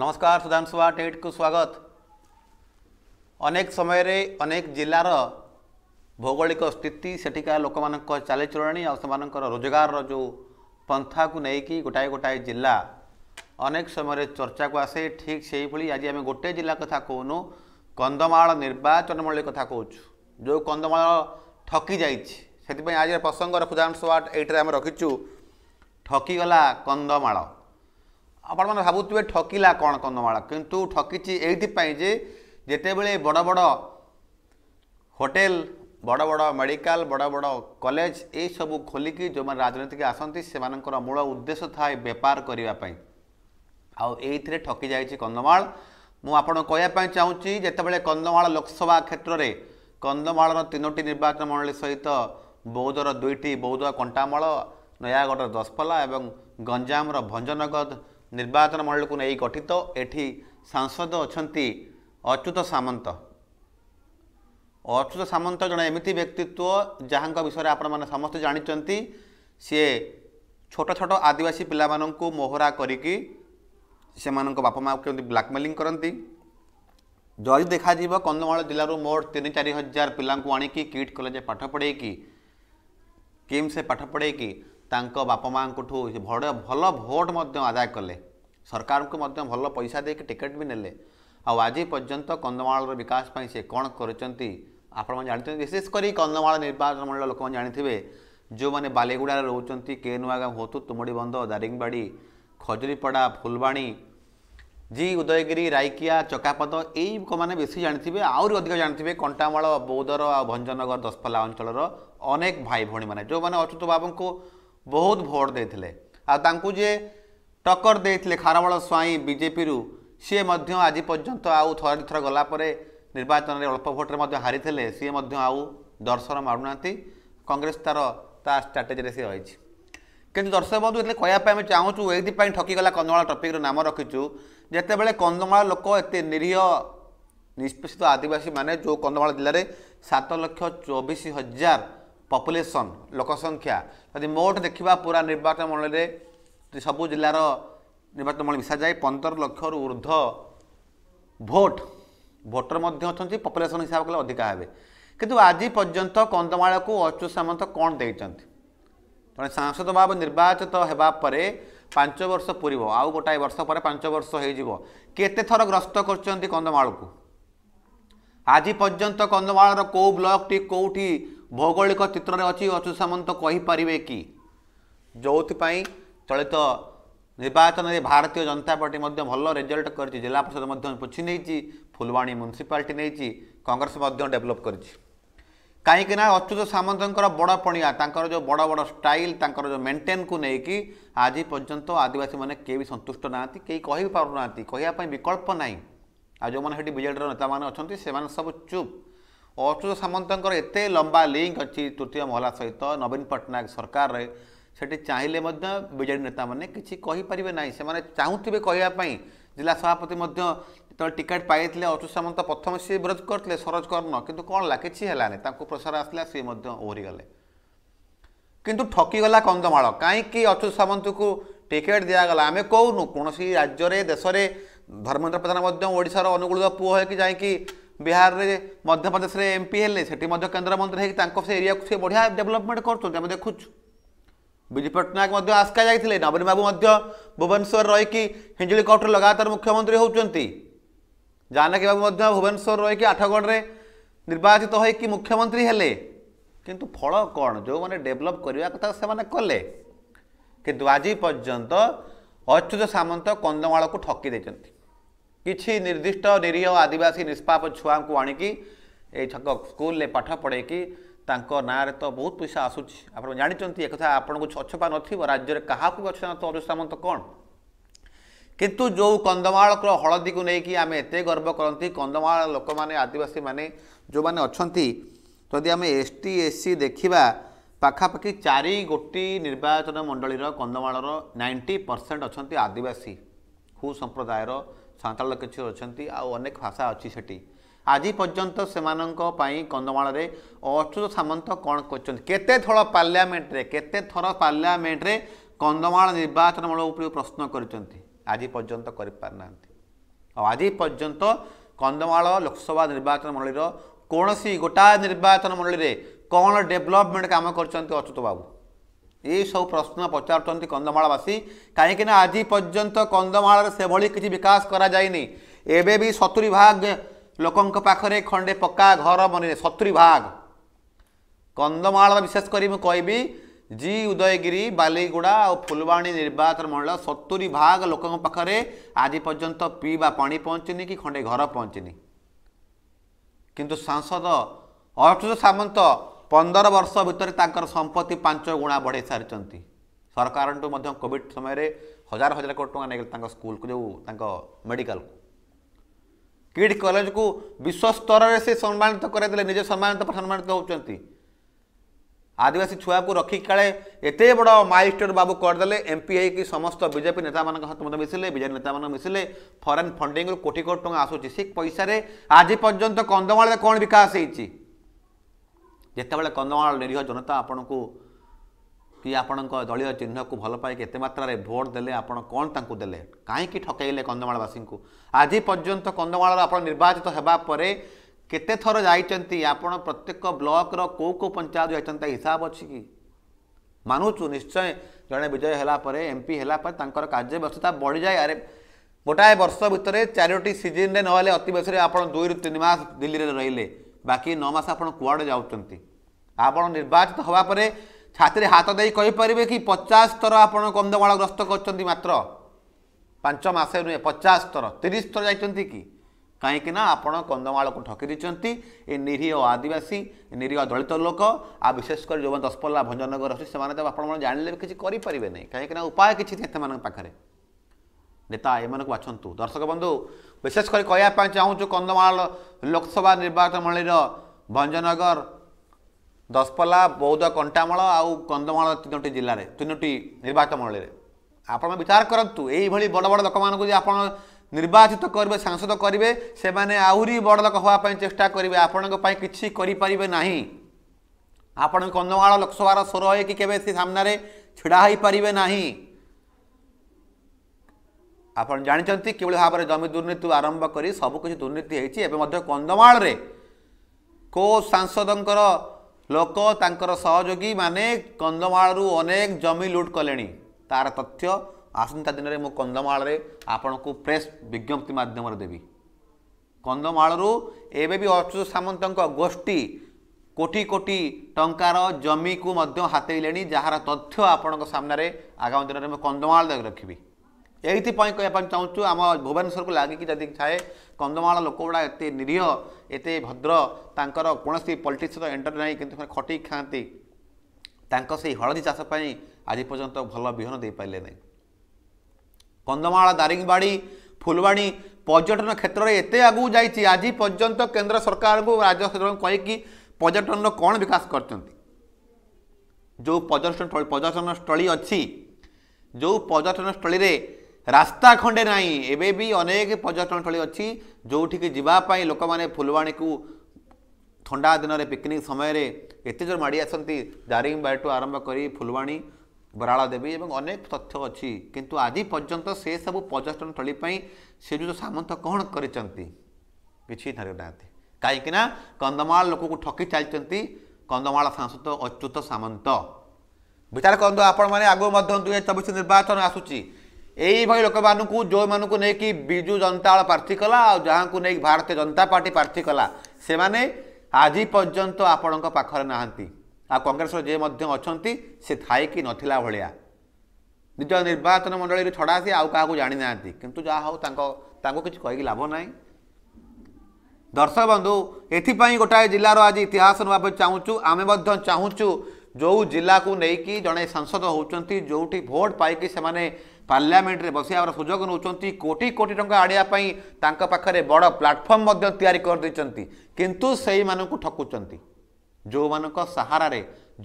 नमस्कार सुधाम सभा टेट को स्वागत अनेक समय रे अनेक जिलार भौगोलिक स्थित सेठिका लोक मान चलचलणी और रोजगार जो पंथा को कि गोटाए गोटाए जिला अनेक समय रे चर्चा को आसे ठीक से ही आज आम गोटे जिला कथा कहनु कंधमाल निर्वाचन मंडल कथ कौ जो कंधमाल ठकी जाइए से आज प्रसंग सुधाम सभा एटे आम रखीचु ठकी गला कंधमाड़ ଆପଣମାନେ ଭାବୁଥିବେ ଠକିଲା କ'ଣ କନ୍ଧମାଳ କିନ୍ତୁ ଠକିଛି ଏଇଥିପାଇଁ ଯେ ଯେତେବେଳେ ବଡ଼ ବଡ଼ ହୋଟେଲ ବଡ଼ ବଡ଼ ମେଡ଼ିକାଲ ବଡ଼ ବଡ଼ କଲେଜ ଏସବୁ ଖୋଲିକି ଯେଉଁମାନେ ରାଜନୀତିକ ଆସନ୍ତି ସେମାନଙ୍କର ମୂଳ ଉଦ୍ଦେଶ୍ୟ ଥାଏ ବେପାର କରିବା ପାଇଁ ଆଉ ଏଇଥିରେ ଠକି ଯାଇଛି କନ୍ଧମାଳ ମୁଁ ଆପଣଙ୍କୁ କହିବା ପାଇଁ ଚାହୁଁଛି ଯେତେବେଳେ କନ୍ଧମାଳ ଲୋକସଭା କ୍ଷେତ୍ରରେ କନ୍ଧମାଳର ତିନୋଟି ନିର୍ବାଚନ ମଣ୍ଡଳୀ ସହିତ ବୌଦ୍ଧର ଦୁଇଟି ବୌଦ୍ଧ କଣ୍ଟାମଳ ନୟାଗଡ଼ର ଦଶପଲା ଏବଂ ଗଞ୍ଜାମର ଭଞ୍ଜନଗଦ निर्वाचन मंडल को नहीं गठित एटी सांसद अच्छा अच्युत सामंत अच्युत सामंत जो एमती व्यक्तित्व जहाँ विषय आपण समस्त जानते सीए छोट छोट आदिवासी पा मोहरा करी से बाप माँ के करती जदि देखा कंधमाल जिलूर मोट तीन चार हजार पिला आणिकी कलेज पाठ पढ़े किम से पाठ पढ़े कि बापमा ठू भल भोट आदाय कले सरकार को मध्य भल पैसा दे कि टिकेट भी ने आज पर्यटन कंधमाल विकास से कौन कर विशेषकर कंधमाल निर्वाचन मंडल लोक जानते जो मैंने बालीगुड़ा रोचान के नुआगाम हो तुमड़ी बंद दारिंगवाड़ी खजुरीपड़ा फुलवाणी जी उदयगिरी रईकिया चकापद यही मैंने बेस जानते आहरी अधिक जानते कंटामाल बौदर आ भंजनगर दसपल्ला अंचल अनेक भाई भाई जो मैंने अच्छुत बाबू को ବହୁତ ଭୋଟ୍ ଦେଇଥିଲେ ଆଉ ତାଙ୍କୁ ଯିଏ ଟକ୍କର ଦେଇଥିଲେ ଖାରବଳ ସ୍ୱାଇଁ ବିଜେପିରୁ ସିଏ ମଧ୍ୟ ଆଜି ପର୍ଯ୍ୟନ୍ତ ଆଉ ଥରେ ଦୁଇଥର ଗଲା ପରେ ନିର୍ବାଚନରେ ଅଳ୍ପ ଭୋଟ୍ରେ ମଧ୍ୟ ହାରିଥିଲେ ସିଏ ମଧ୍ୟ ଆଉ ଦର୍ଶନ ମାରୁନାହାନ୍ତି କଂଗ୍ରେସ ତା'ର ତା ଷ୍ଟ୍ରାଟେଜିରେ ସିଏ ରହିଛି କିନ୍ତୁ ଦର୍ଶକ ବନ୍ଧୁ ଏଥିରେ କହିବା ପାଇଁ ଆମେ ଚାହୁଁଛୁ ଏଇଥିପାଇଁ ଠକିଗଲା କନ୍ଧମାଳ ଟପିକ୍ର ନାମ ରଖିଛୁ ଯେତେବେଳେ କନ୍ଧମାଳ ଲୋକ ଏତେ ନିରୀହ ନିଷ୍ପେଷିତ ଆଦିବାସୀମାନେ ଯେଉଁ କନ୍ଧମାଳ ଜିଲ୍ଲାରେ ସାତ ଲକ୍ଷ ଚବିଶ ହଜାର ପପୁଲେସନ୍ ଲୋକ ସଂଖ୍ୟା ଯଦି ମୋଟ ଦେଖିବା ପୁରା ନିର୍ବାଚନ ମଣ୍ଡଳୀରେ ସବୁ ଜିଲ୍ଲାର ନିର୍ବାଚନ ମଣ୍ଡଳୀ ମିଶାଯାଏ ପନ୍ଦର ଲକ୍ଷରୁ ଉର୍ଦ୍ଧ୍ୱ ଭୋଟ ଭୋଟର ମଧ୍ୟ ଅଛନ୍ତି ପପୁଲେସନ୍ ହିସାବ କଲେ ଅଧିକା ହେବେ କିନ୍ତୁ ଆଜି ପର୍ଯ୍ୟନ୍ତ କନ୍ଧମାଳକୁ ଅଚୁ ସାମନ୍ତ କ'ଣ ଦେଇଛନ୍ତି ଜଣେ ସାଂସଦ ଭାବେ ନିର୍ବାଚିତ ହେବା ପରେ ପାଞ୍ଚ ବର୍ଷ ପୁରିବ ଆଉ ଗୋଟାଏ ବର୍ଷ ପରେ ପାଞ୍ଚ ବର୍ଷ ହୋଇଯିବ କେତେ ଥର ଗ୍ରସ୍ତ କରିଛନ୍ତି କନ୍ଧମାଳକୁ ଆଜି ପର୍ଯ୍ୟନ୍ତ କନ୍ଧମାଳର କେଉଁ ବ୍ଲକ୍ଟି କେଉଁଠି ଭୌଗୋଳିକ ଚିତ୍ରରେ ଅଛି ଅଚ୍ୟୁତ ସାମନ୍ତ କହିପାରିବେ କି ଯେଉଁଥିପାଇଁ ଚଳିତ ନିର୍ବାଚନରେ ଭାରତୀୟ ଜନତା ପାର୍ଟି ମଧ୍ୟ ଭଲ ରେଜଲ୍ଟ କରିଛି ଜିଲ୍ଲା ପରିଷଦ ମଧ୍ୟ ପୋଛି ନେଇଛି ଫୁଲବାଣୀ ମ୍ୟୁନିସିପାଲିଟି ନେଇଛି କଂଗ୍ରେସ ମଧ୍ୟ ଡେଭଲପ୍ କରିଛି କାହିଁକିନା ଅଚ୍ୟୁତ ସାମନ୍ତଙ୍କର ବଡ଼ ପଣିଆ ତାଙ୍କର ଯେଉଁ ବଡ଼ ବଡ଼ ଷ୍ଟାଇଲ୍ ତାଙ୍କର ଯେଉଁ ମେଣ୍ଟେନ୍କୁ ନେଇକି ଆଜି ପର୍ଯ୍ୟନ୍ତ ଆଦିବାସୀମାନେ କେହି ସନ୍ତୁଷ୍ଟ ନାହାନ୍ତି କେହି କହିପାରୁନାହାନ୍ତି କହିବା ପାଇଁ ବିକଳ୍ପ ନାହିଁ ଆଉ ଯେଉଁମାନେ ସେଠି ବିଜେଡ଼ିର ନେତାମାନେ ଅଛନ୍ତି ସେମାନେ ସବୁ ଚୁପ୍ अच्युत सामंत एत लंबा लिंक अच्छी तृतीय महला सहित नवीन पट्टनायक सरकार से चाहिए विजे नेता मैंने किसी किसीपर ना से चाहूबे कहवापी जिला सभापति टिकेट पाई अच्युत सामंत प्रथम सी विरोध करते सरोज कर्ण कि कौन ला कि है प्रसार आसला सी ओहरीगले कितु ठकीगला कंधमाल कहीं अच्युत सामंत को टिकेट दिगला आम कौन कौन राज्य देश में धर्मेन्द्र प्रधान ओडार अनुकूल पुह है कि जाकि बिहार में मध्यप्रदेश में एम पी हेले केन्द्रमंत्री से एरिया को बढ़िया डेभलपमेंट करें देखुच विजु पट्टनायक आस्का जाते नवीन बाबू भुवनेश्वर रहीकि हिंजिली कटर लगातार मुख्यमंत्री होानक बाबू भुवनेश्वर रहीकि आठगढ़ में निर्वाचित हो होकर मुख्यमंत्री हेले कि फल कौन जो मैंने डेभलप करने कथा से मैंने कले कि आज पर्यतं अच्छुत सामंत कंदमा को ठकी देती କିଛି ନିର୍ଦ୍ଦିଷ୍ଟ ନିରୀହ ଆଦିବାସୀ ନିଷ୍ପାପ ଛୁଆଙ୍କୁ ଆଣିକି ଏଇ ଛକ ସ୍କୁଲରେ ପାଠ ପଢ଼େଇକି ତାଙ୍କ ନାଁରେ ତ ବହୁତ ପଇସା ଆସୁଛି ଆପଣ ଜାଣିଛନ୍ତି ଏକଥା ଆପଣଙ୍କୁ ଅଛପା ନଥିବ ରାଜ୍ୟରେ କାହାକୁ ଅଛନ୍ତ ଅଜସାମନ୍ତ କ'ଣ କିନ୍ତୁ ଯେଉଁ କନ୍ଧମାଳର ହଳଦୀକୁ ନେଇକି ଆମେ ଏତେ ଗର୍ବ କରନ୍ତି କନ୍ଧମାଳ ଲୋକମାନେ ଆଦିବାସୀମାନେ ଯେଉଁମାନେ ଅଛନ୍ତି ଯଦି ଆମେ ଏସ୍ ଟି ଏସ୍ ସି ଦେଖିବା ପାଖାପାଖି ଚାରି ଗୋଟି ନିର୍ବାଚନ ମଣ୍ଡଳୀର କନ୍ଧମାଳର ନାଇଣ୍ଟି ପରସେଣ୍ଟ ଅଛନ୍ତି ଆଦିବାସୀ ହୁ ସମ୍ପ୍ରଦାୟର ସାନ୍ତାଳ କିଛି ଅଛନ୍ତି ଆଉ ଅନେକ ଭାଷା ଅଛି ସେଠି ଆଜି ପର୍ଯ୍ୟନ୍ତ ସେମାନଙ୍କ ପାଇଁ କନ୍ଧମାଳରେ ଅଚ୍ୟୁତ ସାମନ୍ତ କ'ଣ କରିଛନ୍ତି କେତେ ଥର ପାର୍ଲିଆମେଣ୍ଟରେ କେତେ ଥର ପାର୍ଲିଆମେଣ୍ଟରେ କନ୍ଧମାଳ ନିର୍ବାଚନ ମଣ୍ଡଳ ଉପରେ ପ୍ରଶ୍ନ କରିଛନ୍ତି ଆଜି ପର୍ଯ୍ୟନ୍ତ କରିପାରିନାହାନ୍ତି ଆଉ ଆଜି ପର୍ଯ୍ୟନ୍ତ କନ୍ଧମାଳ ଲୋକସଭା ନିର୍ବାଚନ ମଣ୍ଡଳୀର କୌଣସି ଗୋଟାଏ ନିର୍ବାଚନ ମଣ୍ଡଳୀରେ କ'ଣ ଡେଭଲପମେଣ୍ଟ କାମ କରିଛନ୍ତି ଅଚ୍ୟୁତ ବାବୁ ଏଇସବୁ ପ୍ରଶ୍ନ ପଚାରୁଛନ୍ତି କନ୍ଧମାଳବାସୀ କାହିଁକି ନା ଆଜି ପର୍ଯ୍ୟନ୍ତ କନ୍ଧମାଳରେ ସେଭଳି କିଛି ବିକାଶ କରାଯାଇନି ଏବେ ବି ସତୁରୀ ଭାଗ ଲୋକଙ୍କ ପାଖରେ ଖଣ୍ଡେ ପକ୍କା ଘର ବନିଲେ ସତୁରୀ ଭାଗ କନ୍ଧମାଳର ବିଶେଷ କରି ମୁଁ କହିବି ଜି ଉଦୟଗିରି ବାଲିଗୁଡ଼ା ଆଉ ଫୁଲବାଣୀ ନିର୍ବାଚନ ମଣ୍ଡଳ ସତୁରୀ ଭାଗ ଲୋକଙ୍କ ପାଖରେ ଆଜି ପର୍ଯ୍ୟନ୍ତ ପିଇବା ପାଣି ପହଞ୍ଚିନି କି ଖଣ୍ଡେ ଘର ପହଞ୍ଚିନି କିନ୍ତୁ ସାଂସଦ ଅର୍ଚ୍ଚୁତ ସାମନ୍ତ ପନ୍ଦର ବର୍ଷ ଭିତରେ ତାଙ୍କର ସମ୍ପତ୍ତି ପାଞ୍ଚ ଗୁଣା ବଢ଼େଇ ସାରିଛନ୍ତି ସରକାରଙ୍କଠୁ ମଧ୍ୟ କୋଭିଡ଼ ସମୟରେ ହଜାର ହଜାର କୋଟି ଟଙ୍କା ନେଇଗଲେ ତାଙ୍କ ସ୍କୁଲକୁ ଯେଉଁ ତାଙ୍କ ମେଡ଼ିକାଲକୁ କିଡ଼ କଲେଜକୁ ବିଶ୍ୱସ୍ତରରେ ସେ ସମ୍ମାନିତ କରାଇଦେଲେ ନିଜେ ସମ୍ମାନିତ ସମ୍ମାନିତ ହେଉଛନ୍ତି ଆଦିବାସୀ ଛୁଆକୁ ରଖିକି କାଳେ ଏତେ ବଡ଼ ମାଇଷ୍ଟର ବାବୁ କରିଦେଲେ ଏମ୍ପି ହେଇକି ସମସ୍ତ ବିଜେପି ନେତାମାନଙ୍କ ହାତ ମଧ୍ୟ ମିଶିଲେ ବିଜେପି ନେତାମାନଙ୍କୁ ମିଶିଲେ ଫରେନ୍ ଫଣ୍ଡିଂରୁ କୋଟି କୋଟି ଟଙ୍କା ଆସୁଛି ସେ ପଇସାରେ ଆଜି ପର୍ଯ୍ୟନ୍ତ କନ୍ଧମାଳରେ କ'ଣ ବିକାଶ ହେଇଛି ଯେତେବେଳେ କନ୍ଧମାଳ ନିରୀହ ଜନତା ଆପଣଙ୍କୁ କି ଆପଣଙ୍କ ଦଳୀୟ ଚିହ୍ନକୁ ଭଲ ପାଇ କେତେ ମାତ୍ରାରେ ଭୋଟ୍ ଦେଲେ ଆପଣ କ'ଣ ତାଙ୍କୁ ଦେଲେ କାହିଁକି ଠକେଇଲେ କନ୍ଧମାଳବାସୀଙ୍କୁ ଆଜି ପର୍ଯ୍ୟନ୍ତ କନ୍ଧମାଳର ଆପଣ ନିର୍ବାଚିତ ହେବା ପରେ କେତେ ଥର ଯାଇଛନ୍ତି ଆପଣ ପ୍ରତ୍ୟେକ ବ୍ଲକର କେଉଁ କେଉଁ ପଞ୍ଚାୟତ ଯାଇଛନ୍ତି ତା ହିସାବ ଅଛି କି ମାନୁଛୁ ନିଶ୍ଚୟ ଜଣେ ବିଜୟ ହେଲା ପରେ ଏମ୍ ପି ହେଲା ପରେ ତାଙ୍କର କାର୍ଯ୍ୟବ୍ୟସ୍ତତା ବଢ଼ିଯାଏ ଆରେ ଗୋଟାଏ ବର୍ଷ ଭିତରେ ଚାରୋଟି ସିଜିନ୍ରେ ନହେଲେ ଅତିବେଶରେ ଆପଣ ଦୁଇରୁ ତିନି ମାସ ଦିଲ୍ଲୀରେ ରହିଲେ ବାକି ନଅ ମାସ ଆପଣ କୁଆଡ଼େ ଯାଉଛନ୍ତି ଆପଣ ନିର୍ବାଚିତ ହେବା ପରେ ଛାତିରେ ହାତ ଦେଇ କହିପାରିବେ କି ପଚାଶ ଥର ଆପଣ କନ୍ଧମାଳ ଗ୍ରସ୍ତ କରିଛନ୍ତି ମାତ୍ର ପାଞ୍ଚ ମାସ ନୁହେଁ ପଚାଶ ଥର ତିରିଶ ଥର ଯାଇଛନ୍ତି କି କାହିଁକି ନା ଆପଣ କନ୍ଧମାଳକୁ ଠକି ଦେଇଛନ୍ତି ଏ ନିରୀହ ଆଦିବାସୀ ନିରୀହ ଦଳିତ ଲୋକ ଆଉ ବିଶେଷ କରି ଯେଉଁମାନେ ଦଶପଲ୍ଲା ଭଞ୍ଜନଗର ଅଛି ସେମାନେ ତ ଆପଣମାନେ ଜାଣିଲେ କିଛି କରିପାରିବେ ନାହିଁ କାହିଁକି ନା ଉପାୟ କିଛି ନାହିଁ ସେମାନଙ୍କ ପାଖରେ ନେତା ଏମାନଙ୍କୁ ବାଛନ୍ତୁ ଦର୍ଶକ ବନ୍ଧୁ ବିଶେଷ କରି କହିବା ପାଇଁ ଚାହୁଁଛୁ କନ୍ଧମାଳ ଲୋକସଭା ନିର୍ବାଚନ ମଣ୍ଡଳୀର ଭଞ୍ଜନଗର ଦଶପଲ୍ଲା ବୌଦ୍ଧ କଣ୍ଟାମଳ ଆଉ କନ୍ଧମାଳ ତିନୋଟି ଜିଲ୍ଲାରେ ତିନୋଟି ନିର୍ବାଚନ ମଣ୍ଡଳୀରେ ଆପଣ ବିଚାର କରନ୍ତୁ ଏଇଭଳି ବଡ଼ ବଡ଼ ଲୋକମାନଙ୍କୁ ଯେ ଆପଣ ନିର୍ବାଚିତ କରିବେ ସାଂସଦ କରିବେ ସେମାନେ ଆହୁରି ବଡ଼ ଲୋକ ହେବା ପାଇଁ ଚେଷ୍ଟା କରିବେ ଆପଣଙ୍କ ପାଇଁ କିଛି କରିପାରିବେ ନାହିଁ ଆପଣ କନ୍ଧମାଳ ଲୋକସଭାର ସ୍ୱର ହୋଇକି କେବେ ସେ ସାମ୍ନାରେ ଛିଡ଼ା ହୋଇପାରିବେ ନାହିଁ ଆପଣ ଜାଣିଛନ୍ତି କିଭଳି ଭାବରେ ଜମି ଦୁର୍ନୀତିରୁ ଆରମ୍ଭ କରି ସବୁକିଛି ଦୁର୍ନୀତି ହେଇଛି ଏବେ ମଧ୍ୟ କନ୍ଧମାଳରେ କେଉଁ ସାଂସଦଙ୍କର ଲୋକ ତାଙ୍କର ସହଯୋଗୀ ମାନେ କନ୍ଧମାଳରୁ ଅନେକ ଜମି ଲୁଟ୍ କଲେଣି ତାର ତଥ୍ୟ ଆସନ୍ତା ଦିନରେ ମୁଁ କନ୍ଧମାଳରେ ଆପଣଙ୍କୁ ପ୍ରେସ୍ ବିଜ୍ଞପ୍ତି ମାଧ୍ୟମରେ ଦେବି କନ୍ଧମାଳରୁ ଏବେ ବି ଅଚ୍ୟୁତ ସାମନ୍ତଙ୍କ ଗୋଷ୍ଠୀ କୋଟି କୋଟି ଟଙ୍କାର ଜମିକୁ ମଧ୍ୟ ହାତେଇଲେଣି ଯାହାର ତଥ୍ୟ ଆପଣଙ୍କ ସାମ୍ନାରେ ଆଗାମୀ ଦିନରେ ମୁଁ କନ୍ଧମାଳ ରଖିବି ଏଇଥିପାଇଁ କହିବା ପାଇଁ ଚାହୁଁଛୁ ଆମ ଭୁବନେଶ୍ୱରକୁ ଲାଗିକି ଯଦି ଥାଏ କନ୍ଧମାଳ ଲୋକଗୁଡ଼ା ଏତେ ନିରୀହ ଏତେ ଭଦ୍ର ତାଙ୍କର କୌଣସି ପଲିଟିକ୍ସର ଏଣ୍ଟରି ନାହିଁ କିନ୍ତୁ ସେମାନେ ଖଟିକି ଖାଆନ୍ତି ତାଙ୍କ ସେଇ ହଳଦୀ ଚାଷ ପାଇଁ ଆଜି ପର୍ଯ୍ୟନ୍ତ ଭଲ ବିହନ ଦେଇପାରିଲେ ନାହିଁ କନ୍ଧମାଳ ଦାରିଙ୍ଗବାଡ଼ି ଫୁଲବାଣୀ ପର୍ଯ୍ୟଟନ କ୍ଷେତ୍ରରେ ଏତେ ଆଗକୁ ଯାଇଛି ଆଜି ପର୍ଯ୍ୟନ୍ତ କେନ୍ଦ୍ର ସରକାରଙ୍କୁ ରାଜ୍ୟ ସରକାରଙ୍କୁ କହିକି ପର୍ଯ୍ୟଟନର କ'ଣ ବିକାଶ କରିଛନ୍ତି ଯେଉଁ ପର୍ଯ୍ୟଟନ ପର୍ଯ୍ୟଟନସ୍ଥଳୀ ଅଛି ଯେଉଁ ପର୍ଯ୍ୟଟନସ୍ଥଳୀରେ ରାସ୍ତା ଖଣ୍ଡେ ନାହିଁ ଏବେ ବି ଅନେକ ପର୍ଯ୍ୟଟନସ୍ଥଳୀ ଅଛି ଯେଉଁଠିକି ଯିବା ପାଇଁ ଲୋକମାନେ ଫୁଲବାଣୀକୁ ଥଣ୍ଡା ଦିନରେ ପିକନିକ୍ ସମୟରେ ଏତେ ଜୋର ମାଡ଼ି ଆସନ୍ତି ଦାରିଙ୍ଗବାଡ଼ିଠୁ ଆରମ୍ଭ କରି ଫୁଲବାଣୀ ବରାଳ ଦେବୀ ଏବଂ ଅନେକ ତଥ୍ୟ ଅଛି କିନ୍ତୁ ଆଜି ପର୍ଯ୍ୟନ୍ତ ସେସବୁ ପର୍ଯ୍ୟଟନସ୍ଥଳୀ ପାଇଁ ସେ ଯେଉଁ ସାମନ୍ତ କ'ଣ କରିଛନ୍ତି କିଛି ଧରିନାହାନ୍ତି କାହିଁକିନା କନ୍ଧମାଳ ଲୋକକୁ ଠକି ଚାଲିଛନ୍ତି କନ୍ଧମାଳ ସାଂସଦ ଅଚ୍ୟୁତ ସାମନ୍ତ ବିଚାର କରନ୍ତୁ ଆପଣମାନେ ଆଗକୁ ମଧ୍ୟ ଦୁଇ ହଜାର ଚବିଶ ନିର୍ବାଚନ ଆସୁଛି यही लोक मान जो मानक नहीं कि विजु जनता दल प्रार्थी कला जहाँ को नहीं भारतीय जनता पार्टी प्रार्थी कला से मैंने आज पर्यत आपण नहांती कंग्रेस जे मध्य अच्छा से थी नाला भाया निज निर्वाचन मंडल छड़ा से आउ क्या जाणी ना कि जहाँ हाँ कि लाभ ना दर्शक बंधु एथपाय गोटाए जिलार आज इतिहास ना चाहूँ आम चाहूँ जो जिला जड़े सांसद होती जोटी भोट पाई से पार्लियामेंट में बस सुजोग नौ कोटि कोटि टाँव आड़ापे बड़ प्लाटफर्म तैयारी कि से ठकुं जो मान सहारा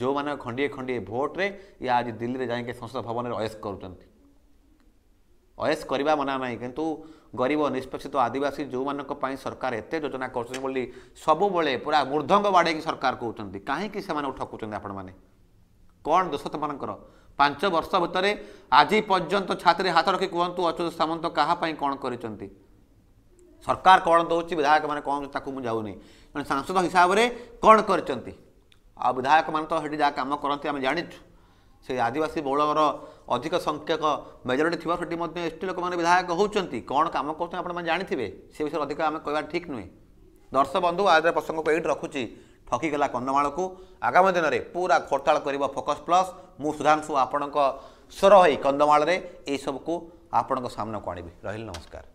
जो मान खे खे भोट्रे या आज दिल्ली में जाके संसद भवन अयस करयस करवा मना ना कि गरीब निष्पेक्षित आदिवासी जो मान सरकार एत योजना कर सब सबुब पूरा मूर्धंग बाड़े सरकार कहते कहीं ठकुंट आपण मैंने कौन दोस तुम्हारा ପାଞ୍ଚ ବର୍ଷ ଭିତରେ ଆଜି ପର୍ଯ୍ୟନ୍ତ ଛାତିରେ ହାତ ରଖି କୁହନ୍ତୁ ଅଚ୍ୟୁତ ସାମନ୍ତ କାହା ପାଇଁ କ'ଣ କରିଛନ୍ତି ସରକାର କ'ଣ ଦେଉଛି ବିଧାୟକମାନେ କ'ଣ ତାକୁ ମୁଁ ଯାଉନି ଜଣେ ସାଂସଦ ହିସାବରେ କ'ଣ କରିଛନ୍ତି ଆଉ ବିଧାୟକମାନେ ତ ସେଠି ଯାହା କାମ କରନ୍ତି ଆମେ ଜାଣିଛୁ ସେ ଆଦିବାସୀ ବହୁଳର ଅଧିକ ସଂଖ୍ୟକ ମେଜରିଟି ଥିବା ସେଠି ମଧ୍ୟ ଏସ୍ ଟି ଲୋକମାନେ ବିଧାୟକ ହେଉଛନ୍ତି କ'ଣ କାମ କରୁଛନ୍ତି ଆପଣମାନେ ଜାଣିଥିବେ ସେ ବିଷୟରେ ଅଧିକ ଆମେ କହିବା ଠିକ୍ ନୁହେଁ ଦର୍ଶକ ବନ୍ଧୁ ଆଜିର ପ୍ରସଙ୍ଗକୁ ଏଇଠି ରଖୁଛି ଠକିଗଲା କନ୍ଧମାଳକୁ ଆଗାମୀ ଦିନରେ ପୁରା ଖୋର୍ତାଳ କରିବ ଫୋକସ୍ ପ୍ଲସ୍ ମୁଁ ସୁଧାଂଶୁ ଆପଣଙ୍କ ସ୍ୱର ହୋଇ କନ୍ଧମାଳରେ ଏହିସବୁକୁ ଆପଣଙ୍କ ସାମ୍ନାକୁ ଆଣିବି ରହିଲି ନମସ୍କାର